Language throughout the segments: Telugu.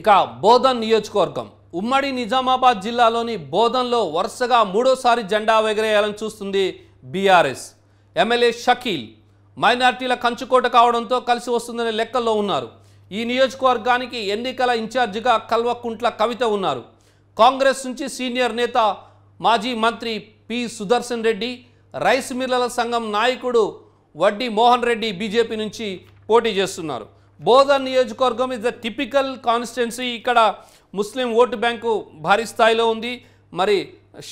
ఇక బోధన్ నియోజకవర్గం ఉమ్మడి నిజామాబాద్ జిల్లాలోని బోధన్లో వరుసగా మూడోసారి జెండా ఎగరేయాలని చూస్తుంది బీఆర్ఎస్ ఎమ్మెల్యే షకీల్ మైనార్టీల కంచుకోట కావడంతో కలిసి వస్తుందనే లెక్కల్లో ఉన్నారు ఈ నియోజకవర్గానికి ఎన్నికల ఇన్ఛార్జిగా కల్వకుంట్ల కవిత ఉన్నారు కాంగ్రెస్ నుంచి సీనియర్ నేత మాజీ మంత్రి పి సుదర్శన్ రెడ్డి రైస్ మిల్లల సంఘం నాయకుడు వడ్డీ మోహన్ రెడ్డి బీజేపీ నుంచి పోటీ చేస్తున్నారు బోధా నియోజకవర్గం ఇస్ ద టిపికల్ కాన్స్టిట్యున్సీ ఇక్కడ ముస్లిం ఓటు బ్యాంకు భారీ స్థాయిలో ఉంది మరి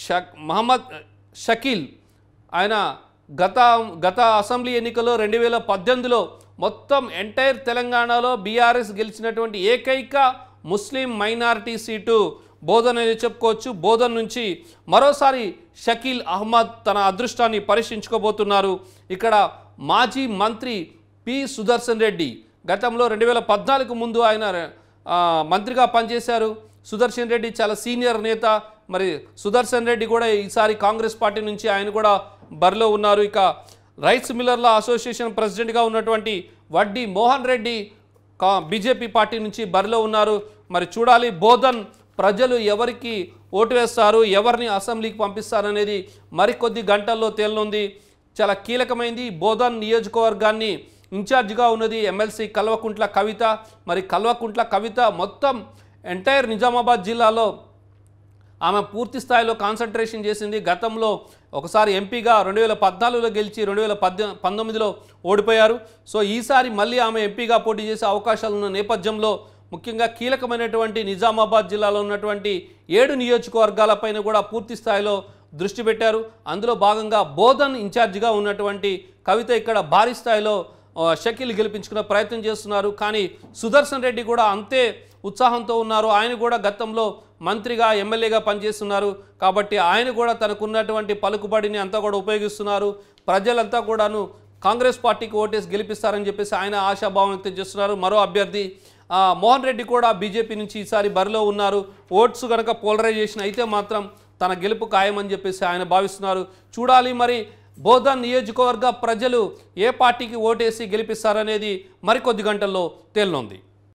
షక్ మహమ్మద్ షకీల్ ఆయన గత గత అసెంబ్లీ ఎన్నికలో రెండు వేల పద్దెనిమిదిలో మొత్తం ఎంటైర్ తెలంగాణలో బీఆర్ఎస్ గెలిచినటువంటి ఏకైక ముస్లిం మైనారిటీ సీటు బోధన్ అని చెప్పుకోవచ్చు బోధన్ నుంచి మరోసారి షకీల్ అహ్మద్ తన అదృష్టాన్ని పరీక్షించుకోబోతున్నారు ఇక్కడ మాజీ మంత్రి పి సుదర్శన్ రెడ్డి గతంలో రెండు వేల పద్నాలుగు ముందు ఆయన మంత్రిగా పనిచేశారు సుదర్శన్ రెడ్డి చాలా సీనియర్ నేత మరి సుదర్శన్ రెడ్డి కూడా ఈసారి కాంగ్రెస్ పార్టీ నుంచి ఆయన కూడా బరిలో ఉన్నారు ఇక రైస్ మిల్లర్ల అసోసియేషన్ ప్రెసిడెంట్గా ఉన్నటువంటి వడ్డీ మోహన్ రెడ్డి కా బీజేపీ పార్టీ నుంచి బరిలో ఉన్నారు మరి చూడాలి బోధన్ ప్రజలు ఎవరికి ఓటు వేస్తారు ఎవరిని అసెంబ్లీకి పంపిస్తారనేది మరికొద్ది గంటల్లో తేలనుంది చాలా కీలకమైంది బోధన్ నియోజకవర్గాన్ని ఇన్ఛార్జిగా ఉన్నది ఎమ్మెల్సీ కల్వకుంట్ల కవిత మరి కల్వకుంట్ల కవిత మొత్తం ఎంటైర్ నిజామాబాద్ జిల్లాలో ఆమె పూర్తి స్థాయిలో కాన్సన్ట్రేషన్ చేసింది గతంలో ఒకసారి ఎంపీగా రెండు వేల పద్నాలుగులో గెలిచి రెండు వేల పద్ పంతొమ్మిదిలో ఓడిపోయారు సో ఈసారి మళ్ళీ ఆమె ఎంపీగా పోటీ చేసే అవకాశాలు ఉన్న నేపథ్యంలో ముఖ్యంగా కీలకమైనటువంటి నిజామాబాద్ జిల్లాలో ఉన్నటువంటి ఏడు నియోజకవర్గాలపైన కూడా పూర్తి స్థాయిలో దృష్టి పెట్టారు అందులో భాగంగా బోధన్ ఇన్ఛార్జిగా ఉన్నటువంటి కవిత ఇక్కడ భారీ స్థాయిలో షకిల్ గెలిపించుకునే ప్రయత్నం చేస్తున్నారు కానీ సుదర్శన్ రెడ్డి కూడా అంతే ఉత్సాహంతో ఉన్నారు ఆయన కూడా గతంలో మంత్రిగా ఎమ్మెల్యేగా పనిచేస్తున్నారు కాబట్టి ఆయన కూడా తనకున్నటువంటి పలుకుబడిని అంతా కూడా ఉపయోగిస్తున్నారు ప్రజలంతా కూడాను కాంగ్రెస్ పార్టీకి ఓటేసి గెలిపిస్తారని చెప్పేసి ఆయన ఆశాభావం వ్యక్తం చేస్తున్నారు మరో అభ్యర్థి మోహన్ రెడ్డి కూడా బీజేపీ నుంచి ఈసారి బరిలో ఉన్నారు ఓట్స్ కనుక పోలరైజేషన్ అయితే మాత్రం తన గెలుపు ఖాయమని చెప్పేసి ఆయన భావిస్తున్నారు చూడాలి మరి బోధన్ నియోజకవర్గ ప్రజలు ఏ పార్టీకి ఓటేసి గెలిపిస్తారనేది మరికొద్ది గంటల్లో తేలనుంది